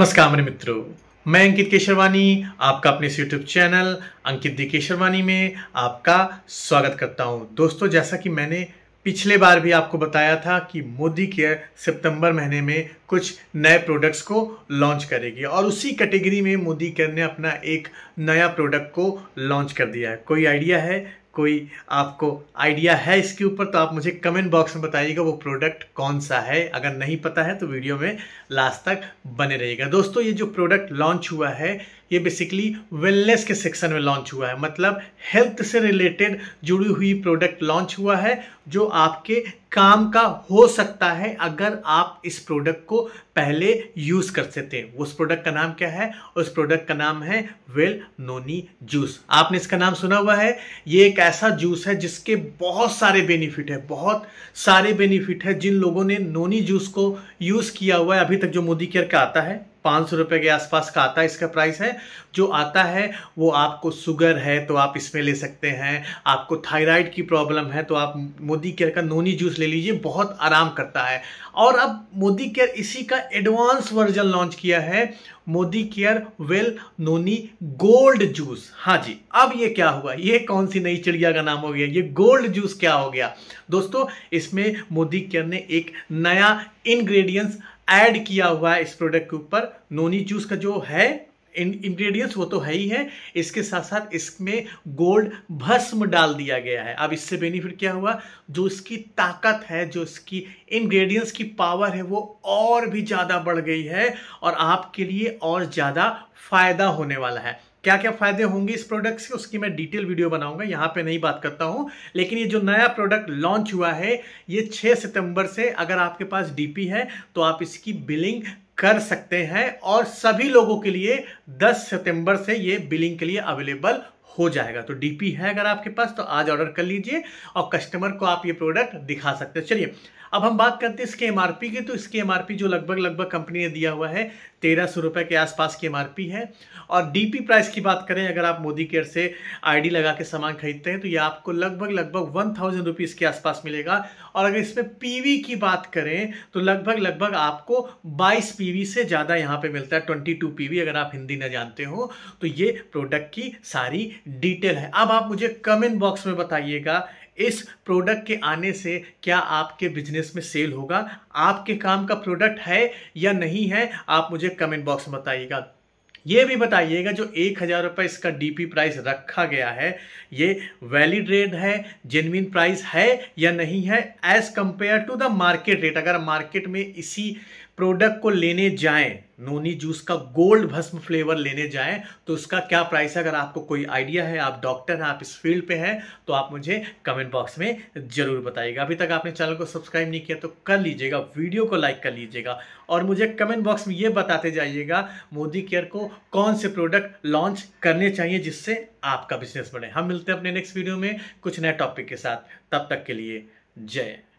नमस्कार मेरे मित्रों मैं अंकित केशरवानी आपका अपने इस YouTube channel Ankit the Kesharwani में आपका स्वागत करता हूं दोस्तों जैसा कि मैंने पिछले बार भी आपको बताया था कि मोदी केयर सितंबर महीने में कुछ नए प्रोडक्ट्स को लॉन्च करेगी और उसी कैटेगरी में मोदी केयर ने अपना एक नया प्रोडक्ट को लॉन्च कर दिया है कोई आइडिया है कोई आपको आइडिया है इसके ऊपर तो आप मुझे कमेंट बॉक्स में बताइएगा वो प्रोडक्ट कौन सा है अगर नहीं पता है तो वीडियो में लास्ट तक बने रहिएगा दोस्तों ये जो प्रोडक्ट लॉन्च हुआ है ये बेसिकली वेलनेस के सेक्शन में लॉन्च हुआ है मतलब हेल्थ से रिलेटेड जुड़ी हुई प्रोडक्ट लॉन्च हुआ है जो आपके काम का हो सकता है अगर आप इस प्रोडक्ट को पहले यूज़ कर सकते हैं उस प्रोडक्ट का नाम क्या है उस प्रोडक्ट का नाम है वेल नोनी जूस आपने इसका नाम सुना हुआ है ये एक ऐसा जूस है जिसके बहुत सारे बेनिफिट है बहुत सारे बेनिफिट है जिन लोगों ने नोनी जूस को यूज़ किया हुआ है अभी तक जो मोदी केयर का आता है पाँच सौ रुपये के आसपास का आता है इसका प्राइस है जो आता है वो आपको शुगर है तो आप इसमें ले सकते हैं आपको थायराइड की प्रॉब्लम है तो आप मोदी केयर का नोनी जूस ले लीजिए बहुत आराम करता है और अब मोदी केयर इसी का एडवांस वर्जन लॉन्च किया है Modi care well noni gold juice हाँ जी अब ये क्या हुआ ये कौन सी नई चिड़िया का नाम हो गया ये गोल्ड जूस क्या हो गया दोस्तों इसमें मोदी केयर ने एक नया इंग्रेडिएंट्स ऐड किया हुआ है इस प्रोडक्ट के ऊपर नोनी जूस का जो है इंग्रेडिएंट्स वो तो है ही है इसके साथ साथ इसमें गोल्ड भस्म डाल दिया गया है अब इससे बेनिफिट क्या हुआ जो इसकी ताकत है जो इसकी इंग्रेडिएंट्स की पावर है वो और भी ज़्यादा बढ़ गई है और आपके लिए और ज़्यादा फायदा होने वाला है क्या क्या फायदे होंगे इस प्रोडक्ट से उसकी मैं डिटेल वीडियो बनाऊंगा यहाँ पे नहीं बात करता हूँ लेकिन ये जो नया प्रोडक्ट लॉन्च हुआ है ये 6 सितंबर से अगर आपके पास डीपी है तो आप इसकी बिलिंग कर सकते हैं और सभी लोगों के लिए 10 सितंबर से ये बिलिंग के लिए अवेलेबल हो जाएगा तो डीपी है अगर आपके पास तो आज ऑर्डर कर लीजिए और कस्टमर को आप ये प्रोडक्ट दिखा सकते हो चलिए अब हम बात करते हैं इसके एम की तो इसकी एम जो लगभग लगभग कंपनी ने दिया हुआ है तेरह सौ रुपये के आसपास की एम है और डीपी प्राइस की बात करें अगर आप मोदी केयर से आईडी लगा के सामान खरीदते हैं तो ये आपको लगभग लगभग वन थाउजेंड रुपीज़ के आसपास मिलेगा और अगर इसमें पीवी की बात करें तो लगभग लगभग आपको बाईस वी से ज़्यादा यहाँ पर मिलता है ट्वेंटी टू वी अगर आप हिंदी ना जानते हो तो ये प्रोडक्ट की सारी डिटेल है अब आप मुझे कमेंट बॉक्स में बताइएगा इस प्रोडक्ट के आने से क्या आपके बिजनेस में सेल होगा आपके काम का प्रोडक्ट है या नहीं है आप मुझे कमेंट बॉक्स में बताइएगा ये भी बताइएगा जो एक हज़ार रुपये इसका डीपी प्राइस रखा गया है ये वैलिड रेट है जेनविन प्राइस है या नहीं है as compare to the market rate अगर मार्केट में इसी प्रोडक्ट को लेने जाएं नोनी जूस का गोल्ड भस्म फ्लेवर लेने जाएं तो उसका क्या प्राइस है अगर आपको कोई आइडिया है आप डॉक्टर हैं आप इस फील्ड पे हैं तो आप मुझे कमेंट बॉक्स में ज़रूर बताइएगा अभी तक आपने चैनल को सब्सक्राइब नहीं किया तो कर लीजिएगा वीडियो को लाइक कर लीजिएगा और मुझे कमेंट बॉक्स में ये बताते जाइएगा मोदी केयर को कौन से प्रोडक्ट लॉन्च करने चाहिए जिससे आपका बिजनेस बढ़े हम मिलते हैं अपने नेक्स्ट वीडियो में कुछ नए टॉपिक के साथ तब तक के लिए जय